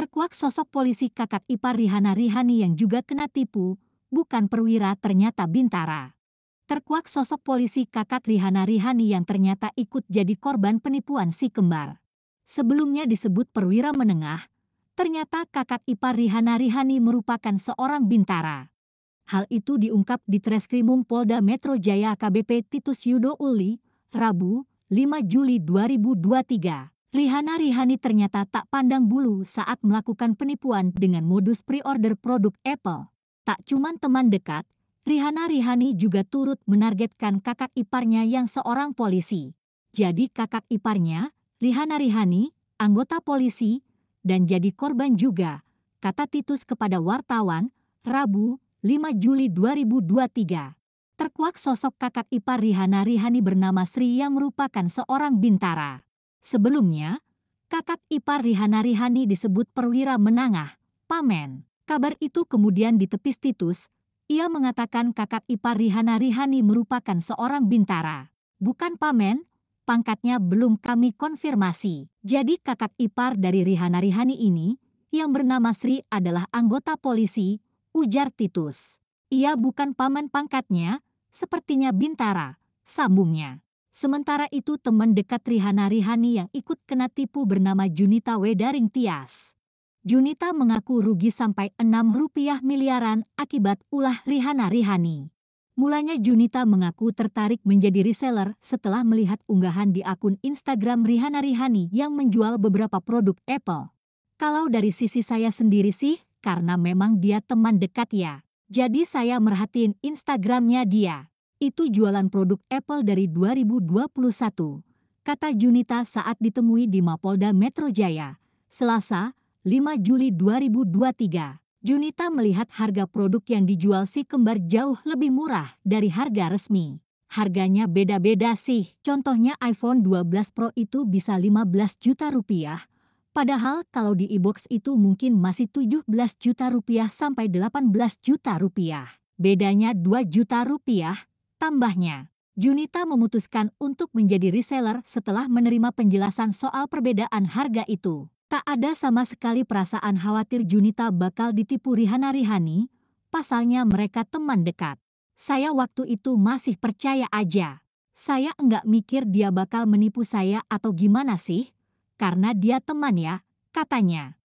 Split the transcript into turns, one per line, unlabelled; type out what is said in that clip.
Terkuak sosok polisi kakak ipar Rihana Rihani yang juga kena tipu, bukan perwira ternyata bintara. Terkuak sosok polisi kakak Rihana Rihani yang ternyata ikut jadi korban penipuan si kembar. Sebelumnya disebut perwira menengah, ternyata kakak ipar Rihana Rihani merupakan seorang bintara. Hal itu diungkap di Treskrimum Polda Metro Jaya KBP Titus Yudo Uli, Rabu, 5 Juli 2023. Rihana Rihani ternyata tak pandang bulu saat melakukan penipuan dengan modus pre-order produk Apple. Tak cuman teman dekat, Rihana Rihani juga turut menargetkan kakak iparnya yang seorang polisi. Jadi kakak iparnya, Rihana Rihani, anggota polisi, dan jadi korban juga, kata Titus kepada wartawan, Rabu, 5 Juli 2023. Terkuak sosok kakak ipar Rihana Rihani bernama Sri yang merupakan seorang bintara. Sebelumnya, kakak ipar Rihana Rihani disebut perwira menengah, pamen. Kabar itu kemudian ditepis Titus, ia mengatakan kakak ipar Rihana Rihani merupakan seorang bintara. Bukan pamen, pangkatnya belum kami konfirmasi. Jadi kakak ipar dari Rihana Rihani ini, yang bernama Sri adalah anggota polisi, ujar Titus. Ia bukan paman pangkatnya, sepertinya bintara, sambungnya. Sementara itu teman dekat Rihana Rihani yang ikut kena tipu bernama Junita Wedaring Tias. Junita mengaku rugi sampai 6 rupiah miliaran akibat ulah Rihana Rihani. Mulanya Junita mengaku tertarik menjadi reseller setelah melihat unggahan di akun Instagram Rihana Rihani yang menjual beberapa produk Apple. Kalau dari sisi saya sendiri sih, karena memang dia teman dekat ya. Jadi saya merhatiin Instagramnya dia itu jualan produk Apple dari 2021, kata Junita saat ditemui di Mapolda Metro Jaya, Selasa, 5 Juli 2023. Junita melihat harga produk yang dijual si kembar jauh lebih murah dari harga resmi. Harganya beda-beda sih. Contohnya iPhone 12 Pro itu bisa 15 juta rupiah, Padahal kalau di e-box itu mungkin masih 17 juta rupiah sampai 18 juta rupiah. Bedanya 2 juta rupiah, Tambahnya, Junita memutuskan untuk menjadi reseller setelah menerima penjelasan soal perbedaan harga itu. Tak ada sama sekali perasaan khawatir Junita bakal ditipu Rihana Rihani, pasalnya mereka teman dekat. Saya waktu itu masih percaya aja. Saya enggak mikir dia bakal menipu saya atau gimana sih, karena dia teman ya, katanya.